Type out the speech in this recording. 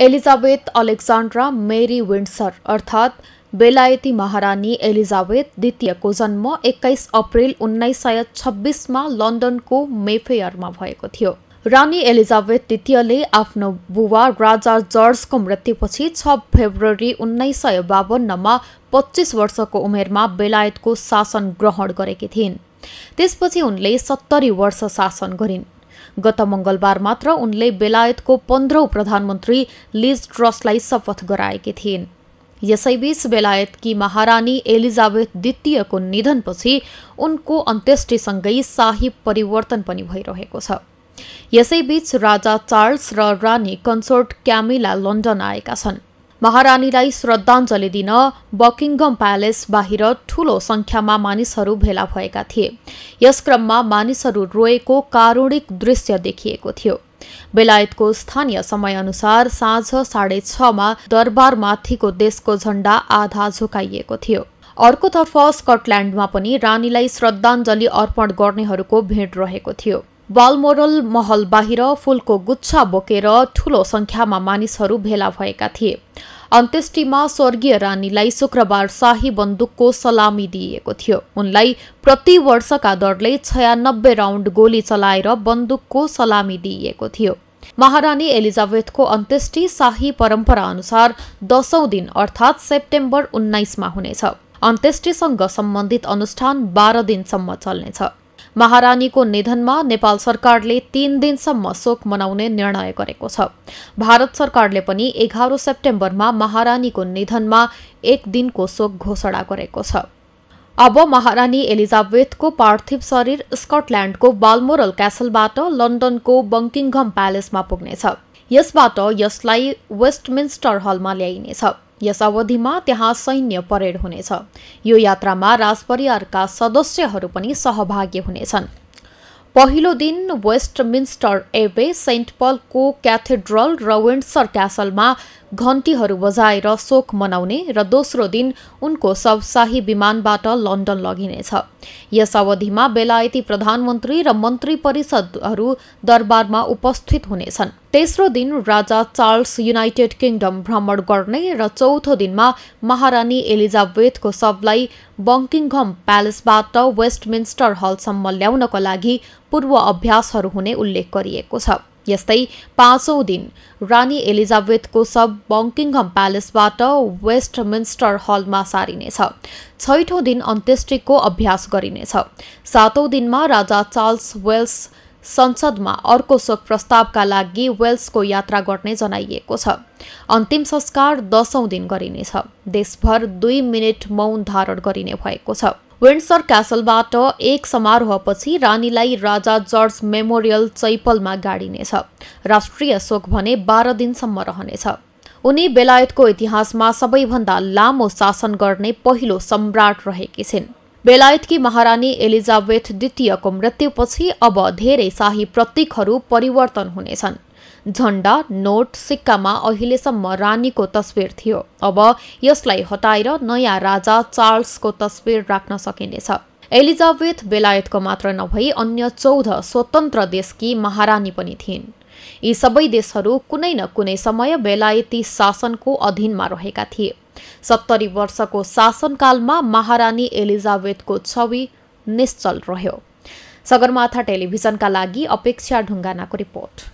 Elizabeth अलेक्जान्ड्रा मेरी विन्सर अर्थात् बेलायती महारानी एलिजाबेथ द्वितीयको जन्म एक्काइस अप्रेल उन्नाइस सय छब्बिसमा लन्डनको मेफेयरमा भएको थियो रानी एलिजाबेथ द्वितीयले आफ्नो बुबा राजा जर्जको मृत्युपछि छ फेब्रुअरी उन्नाइस सय बावन्नमा पच्चिस वर्षको उमेरमा बेलायतको शासन ग्रहण गरेकी थिइन् त्यसपछि उनले सत्तरी वर्ष शासन गरिन् गत मंगलबार मात्र उनले बेलायतको पन्ध्रौं प्रधानमन्त्री लिज ट्रसलाई शपथ गराएकी थिइन् यसैबीच बेलायतकी महारानी एलिजाबेथ द्वितीयको निधनपछि उनको अन्त्येष्टिसँगै शाही परिवर्तन पनि भइरहेको छ यसैबीच राजा चार्ल्स र रानी कन्सर्ट क्यामिला लन्डन आएका छन् महारानीलाई श्रद्धाञ्जली दिन बकिङगम प्यालेस बाहिर ठूलो संख्यामा मानिसहरू भेला भएका थिए यस क्रममा मानिसहरू रोएको कारुणिक दृश्य देखिएको थियो बेलायतको स्थानीय समयअनुसार साँझ साढे छमा दरबारमाथिको देशको झण्डा आधा झुकाइएको थियो अर्कोतर्फ स्कटल्याण्डमा पनि रानीलाई श्रद्धाञ्जली अर्पण गर्नेहरूको भेट रहेको थियो बालमोरल महल बाहिर फूलको गुच्छा बोकेर ठूलो संख्यामा मानिसहरू भेला भएका थिए अन्त्येष्टिमा स्वर्गीय रानीलाई शुक्रबार शाही बन्दुकको सलामी दिइएको थियो उनलाई प्रति वर्षका दरले छयानब्बे राउन्ड गोली चलाएर बन्दुकको सलामी दिइएको थियो महारानी एलिजाबेथको अन्त्येष्टि शाही परम्परा अनुसार दशौं दिन अर्थात् सेप्टेम्बर उन्नाइसमा हुनेछ अन्त्येष्टिसँग सम्बन्धित अनुष्ठान बाह्र दिनसम्म चल्नेछ महारानीको निधनमा नेपाल सरकारले तीन दिनसम्म शोक मनाउने निर्णय गरेको छ भारत सरकारले पनि एघार सेप्टेम्बरमा महारानीको निधनमा एक दिनको शोक घोषणा गरेको छ अब महारानी एलिजाबेथको पार्थिव शरीर स्कटल्याण्डको बालमोरल क्यासलबाट लन्डनको बङ्किङघम प्यालेसमा पुग्नेछ यसबाट यसलाई वेस्टमिन्स्टर हलमा ल्याइनेछ यस अवधिमा त्यहाँ सैन्य परेड हुनेछ यो यात्रामा राजपरिवारका सदस्यहरू पनि सहभागी हुनेछन् पहिलो दिन वेस्टमिन्स्टर एबे सेन्ट पलको क्याथेड्रल र विन्डसर क्यासलमा घन्टीहरू बजाएर शोक मनाउने र दोस्रो दिन उनको सबशाही विमानबाट लन्डन लगिनेछ यस अवधिमा बेलायती प्रधानमन्त्री र मन्त्री परिषदहरू दरबारमा उपस्थित हुनेछन् तेस्रो दिन राजा चार्ल्स युनाइटेड किङडम भ्रमण गर्ने र चौथो दिनमा महारानी एलिजाबेथको शवलाई बङ्किङघम प्यालेसबाट वेस्टमिन्स्टर हलसम्म ल्याउनको लागि पूर्व अभ्यासहरू हुने उल्लेख गरिएको छ यस्तै पाँचौं दिन रानी एलिजाबेथको सब बङ्किङहम प्यालेसबाट वेस्टमिन्स्टर हलमा सारिनेछ छैठौं दिन अन्त्येष्टिको अभ्यास गरिनेछ सातौँ दिनमा राजा चार्ल्स वेल्स संसदमा अर्को शोक प्रस्तावका लागि वेल्सको यात्रा गर्ने जनाइएको छ अन्तिम संस्कार दसौँ दिन गरिनेछ देशभर दुई मिनट मौन धारण गरिने भएको छ विन्सर क्यासलबाट एक समारोहपछि रानीलाई राजा जर्ज मेमोरियल चैपलमा गाडिनेछ राष्ट्रिय शोक भने बाह्र दिनसम्म रहनेछ उनी बेलायतको इतिहासमा सबैभन्दा लामो शासन गर्ने पहिलो सम्राट रहेकी छिन् बेलायतकी महारानी एलिजाबेथ द्वितीयको मृत्युपछि अब धेरै शाही प्रतीकहरू परिवर्तन हुनेछन् झण्डा नोट सिक्कामा अहिलेसम्म रानीको तस्विर थियो अब यसलाई हटाएर नयाँ राजा चार्ल्सको तस्विर राख्न सकिनेछ एलिजाबेथ बेलायतको मात्र नभई अन्य चौध स्वतन्त्र देशकी महारानी पनि थिइन् यी सबै देशहरू कुनै न कुनै समय बेलायती शासनको अधीनमा रहेका थिए सत्तरी वर्षको शासनकालमा महारानी एलिजाबेथको छवि निश्चल रह्यो सगरमाथा टेलिभिजनका लागि अपेक्षा ढुङ्गानाको रिपोर्ट